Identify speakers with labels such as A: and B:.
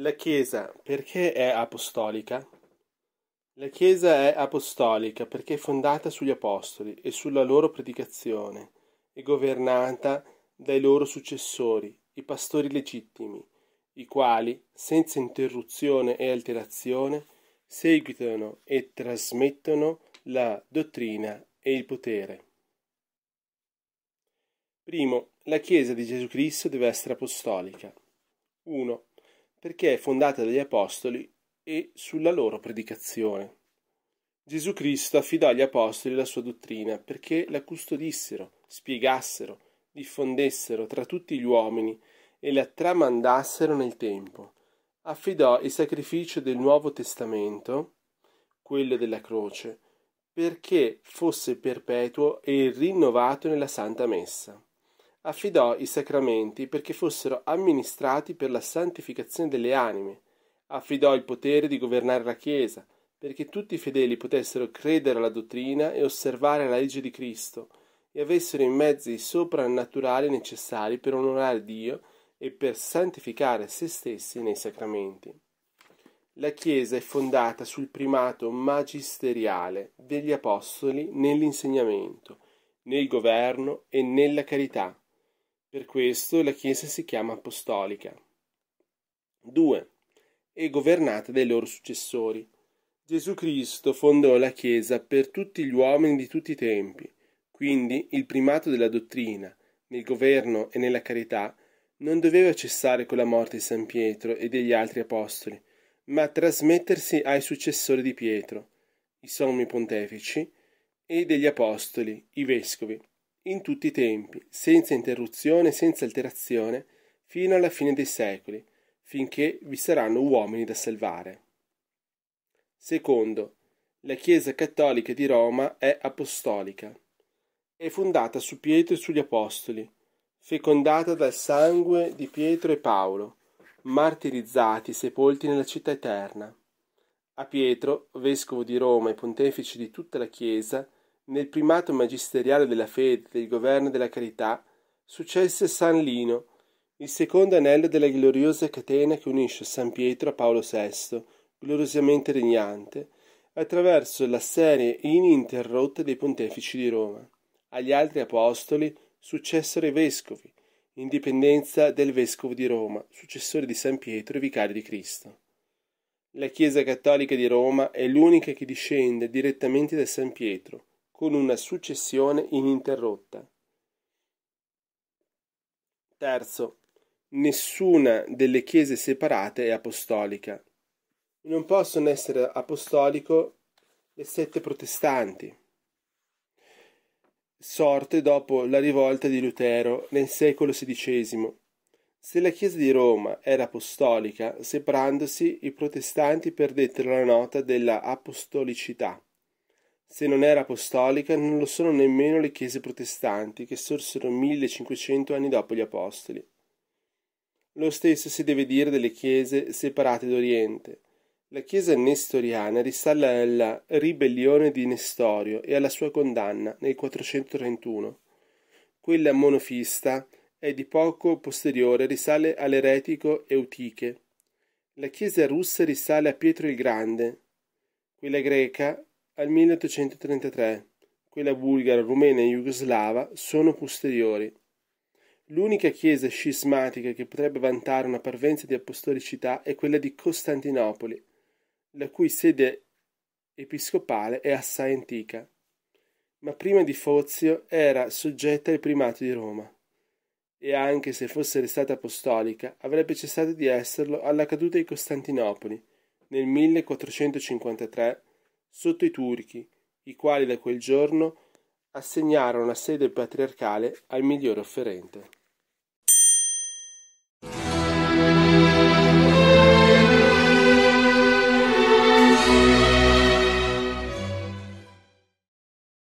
A: la Chiesa perché è apostolica? La Chiesa è apostolica perché è fondata sugli apostoli e sulla loro predicazione e governata dai loro successori, i pastori legittimi, i quali, senza interruzione e alterazione, seguitano e trasmettono la dottrina e il potere. Primo, la Chiesa di Gesù Cristo deve essere apostolica. 1 perché è fondata dagli Apostoli e sulla loro predicazione. Gesù Cristo affidò agli Apostoli la sua dottrina perché la custodissero, spiegassero, diffondessero tra tutti gli uomini e la tramandassero nel tempo. Affidò il sacrificio del Nuovo Testamento, quello della croce, perché fosse perpetuo e rinnovato nella Santa Messa affidò i sacramenti perché fossero amministrati per la santificazione delle anime, affidò il potere di governare la Chiesa, perché tutti i fedeli potessero credere alla dottrina e osservare la legge di Cristo, e avessero i mezzi soprannaturali necessari per onorare Dio e per santificare se stessi nei sacramenti. La Chiesa è fondata sul primato magisteriale degli Apostoli nell'insegnamento, nel governo e nella carità, per questo la Chiesa si chiama apostolica. 2. E governata dai loro successori. Gesù Cristo fondò la Chiesa per tutti gli uomini di tutti i tempi, quindi il primato della dottrina, nel governo e nella carità, non doveva cessare con la morte di San Pietro e degli altri apostoli, ma trasmettersi ai successori di Pietro, i sommi pontefici, e degli apostoli, i vescovi in tutti i tempi, senza interruzione e senza alterazione, fino alla fine dei secoli, finché vi saranno uomini da salvare. Secondo, la Chiesa cattolica di Roma è apostolica. È fondata su Pietro e sugli Apostoli, fecondata dal sangue di Pietro e Paolo, martirizzati e sepolti nella città eterna. A Pietro, vescovo di Roma e pontefice di tutta la Chiesa, nel primato magisteriale della fede, del governo e della carità, successe San Lino, il secondo anello della gloriosa catena che unisce San Pietro a Paolo VI, gloriosamente regnante, attraverso la serie ininterrotta dei pontefici di Roma. Agli altri apostoli successero i vescovi, in dipendenza del vescovo di Roma, successore di San Pietro e vicario di Cristo. La Chiesa cattolica di Roma è l'unica che discende direttamente da San Pietro, con una successione ininterrotta. Terzo, nessuna delle chiese separate è apostolica. Non possono essere apostolico le sette protestanti, sorte dopo la rivolta di Lutero nel secolo XVI. Se la Chiesa di Roma era apostolica, separandosi, i protestanti perdettero la nota della apostolicità. Se non era apostolica, non lo sono nemmeno le chiese protestanti che sorsero 1500 anni dopo gli apostoli. Lo stesso si deve dire delle chiese separate d'Oriente. La chiesa nestoriana risale alla ribellione di Nestorio e alla sua condanna nel 431. Quella monofista è di poco posteriore, risale all'eretico Eutiche. La chiesa russa risale a Pietro il Grande. Quella greca al 1833, quella bulgara, rumena e jugoslava sono posteriori. L'unica chiesa scismatica che potrebbe vantare una parvenza di apostolicità è quella di Costantinopoli, la cui sede episcopale è assai antica, ma prima di Fozio era soggetta al primato di Roma e anche se fosse restata apostolica avrebbe cessato di esserlo alla caduta di Costantinopoli nel 1453 sotto i turchi, i quali da quel giorno assegnarono la sede patriarcale al migliore offerente.